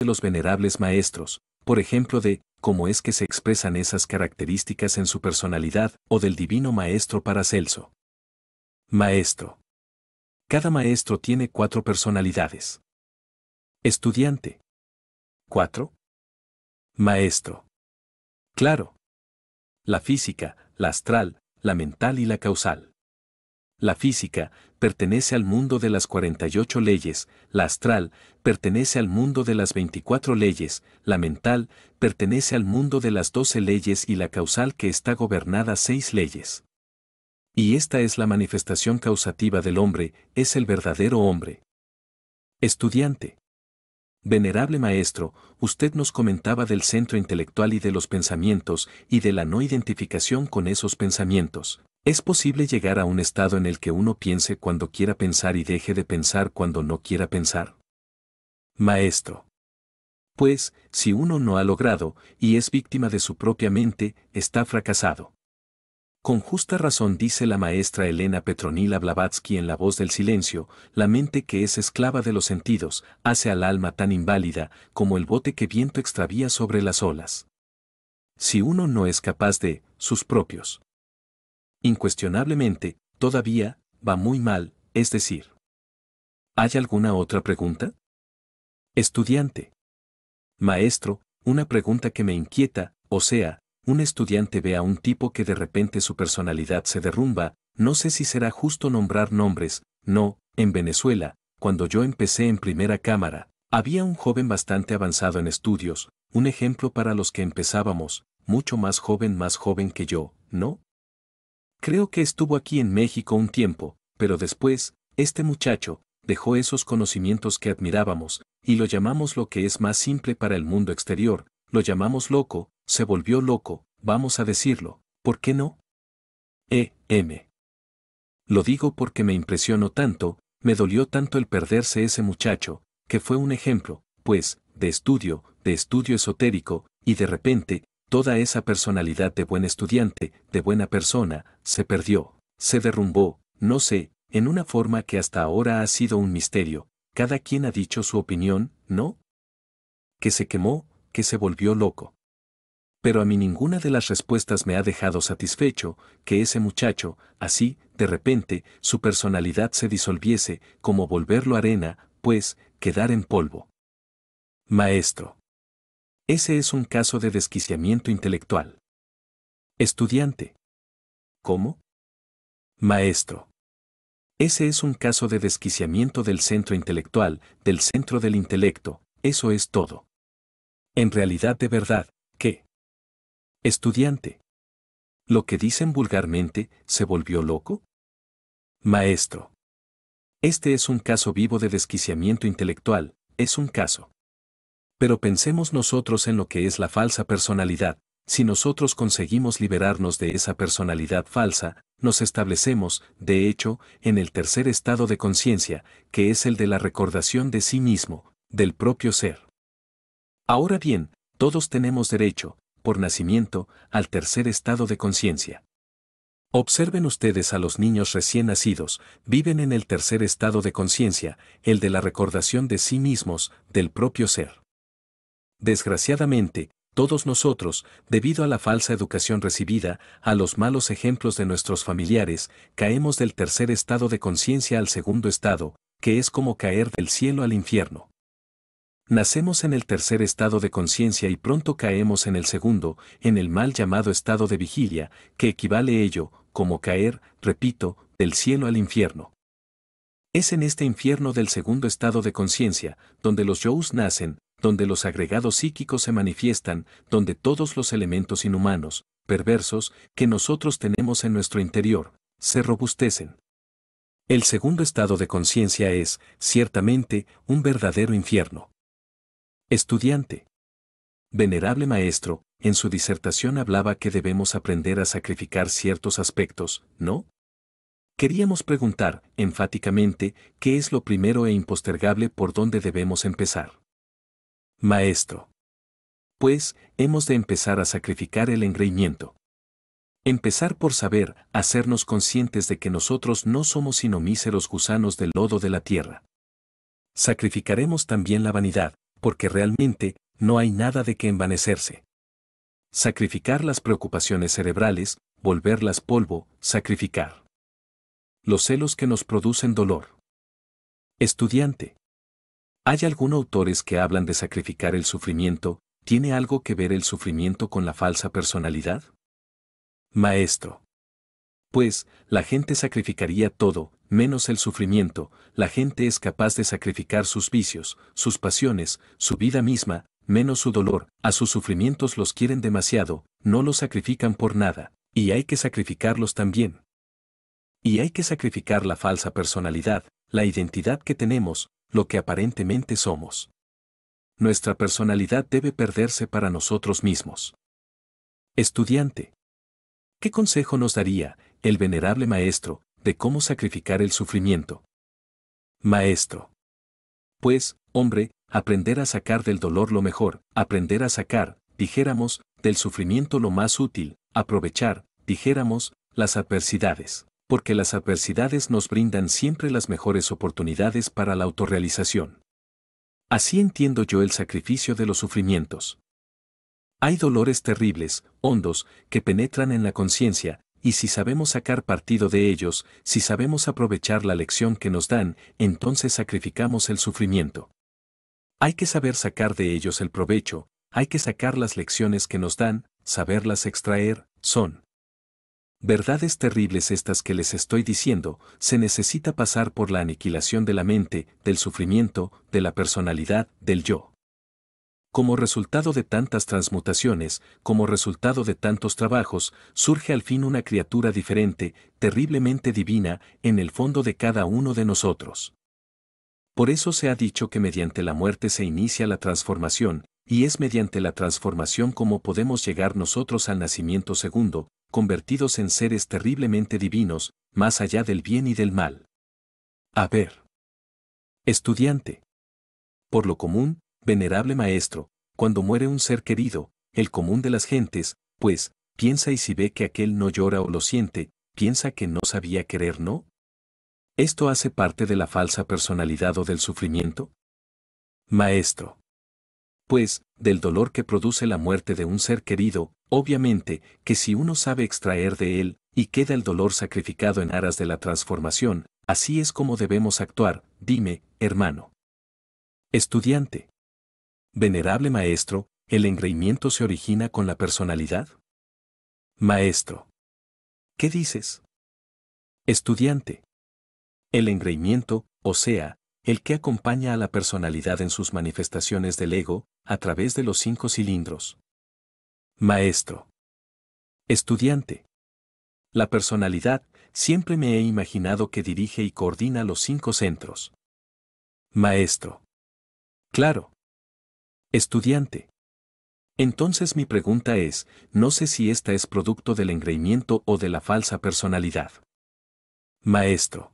de los venerables maestros, por ejemplo de cómo es que se expresan esas características en su personalidad o del divino maestro Paracelso. Maestro. Cada maestro tiene cuatro personalidades. Estudiante. Cuatro. Maestro. Claro. La física, la astral, la mental y la causal. La física pertenece al mundo de las 48 leyes, la astral pertenece al mundo de las 24 leyes, la mental pertenece al mundo de las 12 leyes y la causal que está gobernada seis leyes. Y esta es la manifestación causativa del hombre, es el verdadero hombre. Estudiante. Venerable maestro, usted nos comentaba del centro intelectual y de los pensamientos y de la no identificación con esos pensamientos, es posible llegar a un estado en el que uno piense cuando quiera pensar y deje de pensar cuando no quiera pensar. Maestro. Pues, si uno no ha logrado, y es víctima de su propia mente, está fracasado. Con justa razón dice la maestra Elena Petronila Blavatsky en La voz del silencio, la mente que es esclava de los sentidos, hace al alma tan inválida como el bote que viento extravía sobre las olas. Si uno no es capaz de, sus propios Incuestionablemente, todavía, va muy mal, es decir. ¿Hay alguna otra pregunta? Estudiante. Maestro, una pregunta que me inquieta, o sea, un estudiante ve a un tipo que de repente su personalidad se derrumba, no sé si será justo nombrar nombres, no, en Venezuela, cuando yo empecé en primera cámara, había un joven bastante avanzado en estudios, un ejemplo para los que empezábamos, mucho más joven más joven que yo, ¿no? Creo que estuvo aquí en México un tiempo, pero después, este muchacho, dejó esos conocimientos que admirábamos, y lo llamamos lo que es más simple para el mundo exterior, lo llamamos loco, se volvió loco, vamos a decirlo, ¿por qué no? E. M. Lo digo porque me impresionó tanto, me dolió tanto el perderse ese muchacho, que fue un ejemplo, pues, de estudio, de estudio esotérico, y de repente, Toda esa personalidad de buen estudiante, de buena persona, se perdió, se derrumbó, no sé, en una forma que hasta ahora ha sido un misterio. Cada quien ha dicho su opinión, ¿no? Que se quemó, que se volvió loco. Pero a mí ninguna de las respuestas me ha dejado satisfecho que ese muchacho, así, de repente, su personalidad se disolviese, como volverlo arena, pues, quedar en polvo. Maestro. Ese es un caso de desquiciamiento intelectual. Estudiante. ¿Cómo? Maestro. Ese es un caso de desquiciamiento del centro intelectual, del centro del intelecto, eso es todo. En realidad de verdad, ¿qué? Estudiante. Lo que dicen vulgarmente, ¿se volvió loco? Maestro. Este es un caso vivo de desquiciamiento intelectual, es un caso. Pero pensemos nosotros en lo que es la falsa personalidad. Si nosotros conseguimos liberarnos de esa personalidad falsa, nos establecemos, de hecho, en el tercer estado de conciencia, que es el de la recordación de sí mismo, del propio ser. Ahora bien, todos tenemos derecho, por nacimiento, al tercer estado de conciencia. Observen ustedes a los niños recién nacidos, viven en el tercer estado de conciencia, el de la recordación de sí mismos, del propio ser. Desgraciadamente, todos nosotros, debido a la falsa educación recibida, a los malos ejemplos de nuestros familiares, caemos del tercer estado de conciencia al segundo estado, que es como caer del cielo al infierno. Nacemos en el tercer estado de conciencia y pronto caemos en el segundo, en el mal llamado estado de vigilia, que equivale ello, como caer, repito, del cielo al infierno. Es en este infierno del segundo estado de conciencia, donde los yous nacen, donde los agregados psíquicos se manifiestan, donde todos los elementos inhumanos, perversos, que nosotros tenemos en nuestro interior, se robustecen. El segundo estado de conciencia es, ciertamente, un verdadero infierno. Estudiante. Venerable maestro, en su disertación hablaba que debemos aprender a sacrificar ciertos aspectos, ¿no? Queríamos preguntar, enfáticamente, qué es lo primero e impostergable por donde debemos empezar. Maestro. Pues, hemos de empezar a sacrificar el engreimiento. Empezar por saber, hacernos conscientes de que nosotros no somos sino míseros gusanos del lodo de la tierra. Sacrificaremos también la vanidad, porque realmente, no hay nada de que envanecerse. Sacrificar las preocupaciones cerebrales, volverlas polvo, sacrificar. Los celos que nos producen dolor. Estudiante. Hay algunos autores que hablan de sacrificar el sufrimiento, ¿tiene algo que ver el sufrimiento con la falsa personalidad? Maestro. Pues, la gente sacrificaría todo, menos el sufrimiento, la gente es capaz de sacrificar sus vicios, sus pasiones, su vida misma, menos su dolor, a sus sufrimientos los quieren demasiado, no los sacrifican por nada, y hay que sacrificarlos también. Y hay que sacrificar la falsa personalidad, la identidad que tenemos, lo que aparentemente somos. Nuestra personalidad debe perderse para nosotros mismos. Estudiante. ¿Qué consejo nos daría el venerable maestro de cómo sacrificar el sufrimiento? Maestro. Pues, hombre, aprender a sacar del dolor lo mejor, aprender a sacar, dijéramos, del sufrimiento lo más útil, aprovechar, dijéramos, las adversidades porque las adversidades nos brindan siempre las mejores oportunidades para la autorrealización. Así entiendo yo el sacrificio de los sufrimientos. Hay dolores terribles, hondos, que penetran en la conciencia, y si sabemos sacar partido de ellos, si sabemos aprovechar la lección que nos dan, entonces sacrificamos el sufrimiento. Hay que saber sacar de ellos el provecho, hay que sacar las lecciones que nos dan, saberlas extraer, son Verdades terribles estas que les estoy diciendo, se necesita pasar por la aniquilación de la mente, del sufrimiento, de la personalidad, del yo. Como resultado de tantas transmutaciones, como resultado de tantos trabajos, surge al fin una criatura diferente, terriblemente divina, en el fondo de cada uno de nosotros. Por eso se ha dicho que mediante la muerte se inicia la transformación, y es mediante la transformación como podemos llegar nosotros al nacimiento segundo, convertidos en seres terriblemente divinos, más allá del bien y del mal. A ver. Estudiante. Por lo común, venerable maestro, cuando muere un ser querido, el común de las gentes, pues, piensa y si ve que aquel no llora o lo siente, piensa que no sabía querer, ¿no? ¿Esto hace parte de la falsa personalidad o del sufrimiento? Maestro pues, del dolor que produce la muerte de un ser querido, obviamente, que si uno sabe extraer de él, y queda el dolor sacrificado en aras de la transformación, así es como debemos actuar, dime, hermano. Estudiante. Venerable maestro, ¿el engreimiento se origina con la personalidad? Maestro. ¿Qué dices? Estudiante. El engreimiento, o sea, el que acompaña a la personalidad en sus manifestaciones del ego, a través de los cinco cilindros. Maestro. Estudiante. La personalidad, siempre me he imaginado que dirige y coordina los cinco centros. Maestro. Claro. Estudiante. Entonces mi pregunta es, no sé si esta es producto del engreimiento o de la falsa personalidad. Maestro.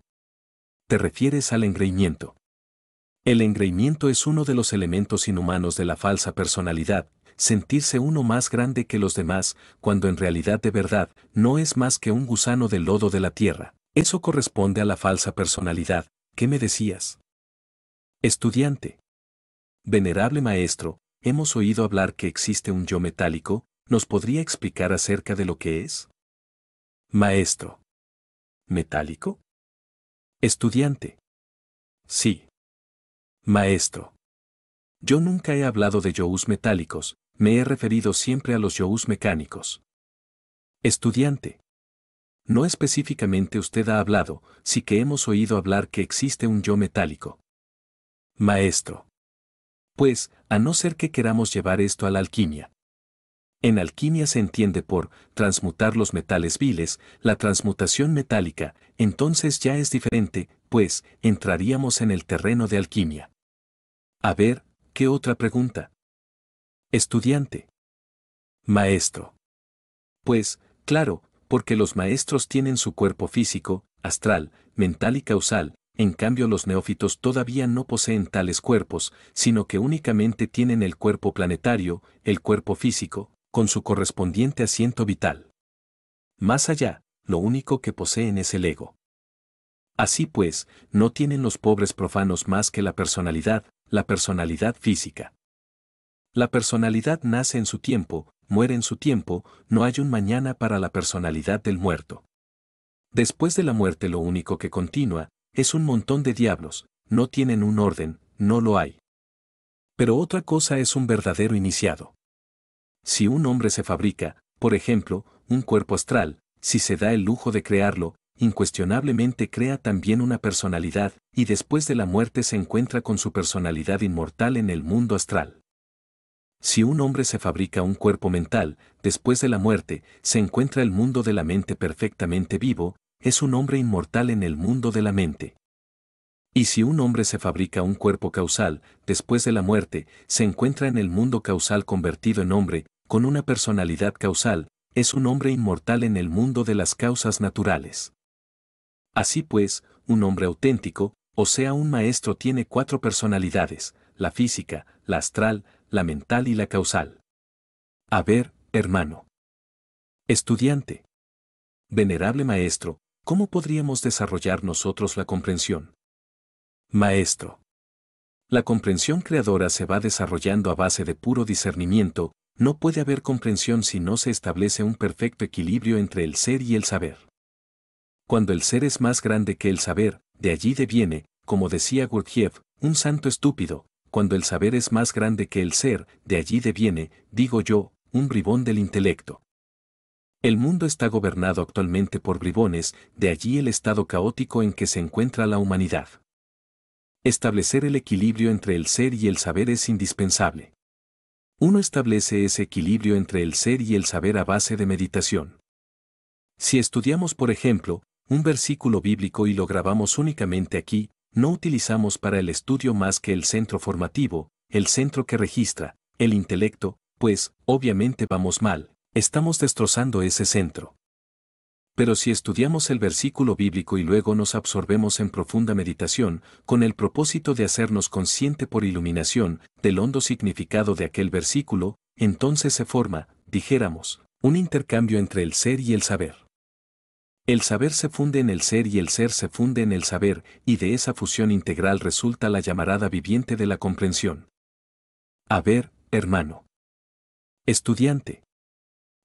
Te refieres al engreimiento. El engreimiento es uno de los elementos inhumanos de la falsa personalidad, sentirse uno más grande que los demás, cuando en realidad de verdad no es más que un gusano del lodo de la tierra. Eso corresponde a la falsa personalidad. ¿Qué me decías? Estudiante. Venerable maestro, hemos oído hablar que existe un yo metálico, ¿nos podría explicar acerca de lo que es? Maestro. ¿Metálico? Estudiante. Sí. Maestro. Yo nunca he hablado de yous metálicos, me he referido siempre a los yous mecánicos. Estudiante. No específicamente usted ha hablado, sí que hemos oído hablar que existe un yo metálico. Maestro. Pues, a no ser que queramos llevar esto a la alquimia. En alquimia se entiende por transmutar los metales viles, la transmutación metálica, entonces ya es diferente, pues entraríamos en el terreno de alquimia. A ver, ¿qué otra pregunta? Estudiante. Maestro. Pues, claro, porque los maestros tienen su cuerpo físico, astral, mental y causal, en cambio los neófitos todavía no poseen tales cuerpos, sino que únicamente tienen el cuerpo planetario, el cuerpo físico, con su correspondiente asiento vital. Más allá, lo único que poseen es el ego. Así pues, no tienen los pobres profanos más que la personalidad, la personalidad física. La personalidad nace en su tiempo, muere en su tiempo, no hay un mañana para la personalidad del muerto. Después de la muerte lo único que continúa, es un montón de diablos, no tienen un orden, no lo hay. Pero otra cosa es un verdadero iniciado. Si un hombre se fabrica, por ejemplo, un cuerpo astral, si se da el lujo de crearlo, incuestionablemente crea también una personalidad, y después de la muerte se encuentra con su personalidad inmortal en el mundo astral. Si un hombre se fabrica un cuerpo mental, después de la muerte, se encuentra el mundo de la mente perfectamente vivo, es un hombre inmortal en el mundo de la mente. Y si un hombre se fabrica un cuerpo causal, después de la muerte, se encuentra en el mundo causal convertido en hombre, con una personalidad causal, es un hombre inmortal en el mundo de las causas naturales. Así pues, un hombre auténtico, o sea un maestro, tiene cuatro personalidades, la física, la astral, la mental y la causal. A ver, hermano. Estudiante. Venerable maestro, ¿cómo podríamos desarrollar nosotros la comprensión? Maestro. La comprensión creadora se va desarrollando a base de puro discernimiento, no puede haber comprensión si no se establece un perfecto equilibrio entre el ser y el saber. Cuando el ser es más grande que el saber, de allí deviene, como decía Gurdjieff, un santo estúpido, cuando el saber es más grande que el ser, de allí deviene, digo yo, un bribón del intelecto. El mundo está gobernado actualmente por bribones, de allí el estado caótico en que se encuentra la humanidad. Establecer el equilibrio entre el ser y el saber es indispensable. Uno establece ese equilibrio entre el ser y el saber a base de meditación. Si estudiamos, por ejemplo, un versículo bíblico y lo grabamos únicamente aquí, no utilizamos para el estudio más que el centro formativo, el centro que registra, el intelecto, pues, obviamente vamos mal, estamos destrozando ese centro. Pero si estudiamos el versículo bíblico y luego nos absorbemos en profunda meditación, con el propósito de hacernos consciente por iluminación del hondo significado de aquel versículo, entonces se forma, dijéramos, un intercambio entre el ser y el saber. El saber se funde en el ser y el ser se funde en el saber, y de esa fusión integral resulta la llamarada viviente de la comprensión. A ver, hermano. Estudiante.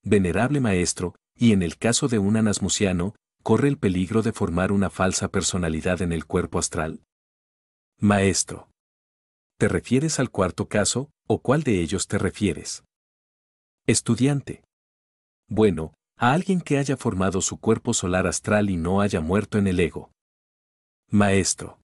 Venerable maestro, y en el caso de un anasmuciano, corre el peligro de formar una falsa personalidad en el cuerpo astral. Maestro. ¿Te refieres al cuarto caso, o cuál de ellos te refieres? Estudiante. Bueno, a alguien que haya formado su cuerpo solar astral y no haya muerto en el ego. Maestro.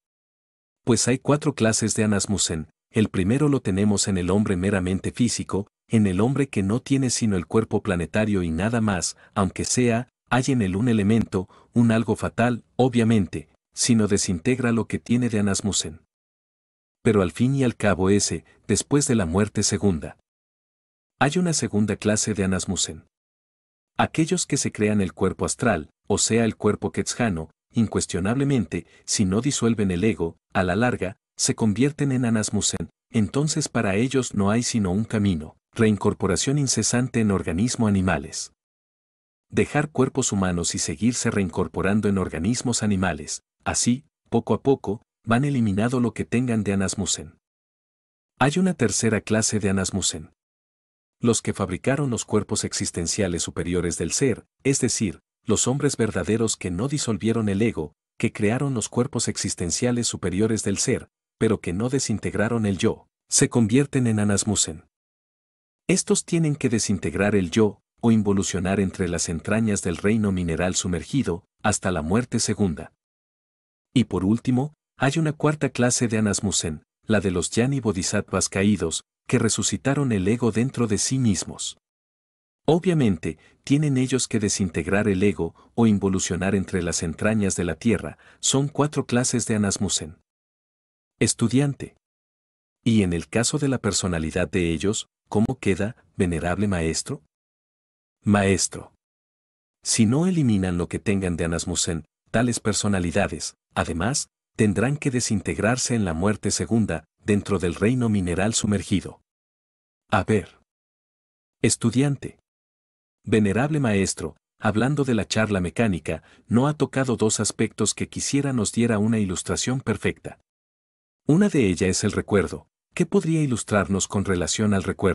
Pues hay cuatro clases de Anasmusen. El primero lo tenemos en el hombre meramente físico, en el hombre que no tiene sino el cuerpo planetario y nada más, aunque sea, hay en él un elemento, un algo fatal, obviamente, sino desintegra lo que tiene de Anasmusen. Pero al fin y al cabo ese, después de la muerte segunda. Hay una segunda clase de Anasmusen. Aquellos que se crean el cuerpo astral, o sea el cuerpo quetzjano, incuestionablemente, si no disuelven el ego, a la larga, se convierten en anasmusen, entonces para ellos no hay sino un camino, reincorporación incesante en organismos animales. Dejar cuerpos humanos y seguirse reincorporando en organismos animales, así, poco a poco, van eliminando lo que tengan de anasmusen. Hay una tercera clase de anasmusen los que fabricaron los cuerpos existenciales superiores del ser, es decir, los hombres verdaderos que no disolvieron el ego, que crearon los cuerpos existenciales superiores del ser, pero que no desintegraron el yo, se convierten en anasmusen. Estos tienen que desintegrar el yo, o involucionar entre las entrañas del reino mineral sumergido, hasta la muerte segunda. Y por último, hay una cuarta clase de anasmusen, la de los yani bodhisattvas caídos, que resucitaron el ego dentro de sí mismos. Obviamente, tienen ellos que desintegrar el ego o involucionar entre las entrañas de la tierra, son cuatro clases de Anasmusen. Estudiante. Y en el caso de la personalidad de ellos, ¿cómo queda, venerable maestro? Maestro. Si no eliminan lo que tengan de Anasmusen, tales personalidades, además, tendrán que desintegrarse en la muerte segunda, dentro del reino mineral sumergido. A ver. Estudiante. Venerable maestro, hablando de la charla mecánica, no ha tocado dos aspectos que quisiera nos diera una ilustración perfecta. Una de ellas es el recuerdo. ¿Qué podría ilustrarnos con relación al recuerdo?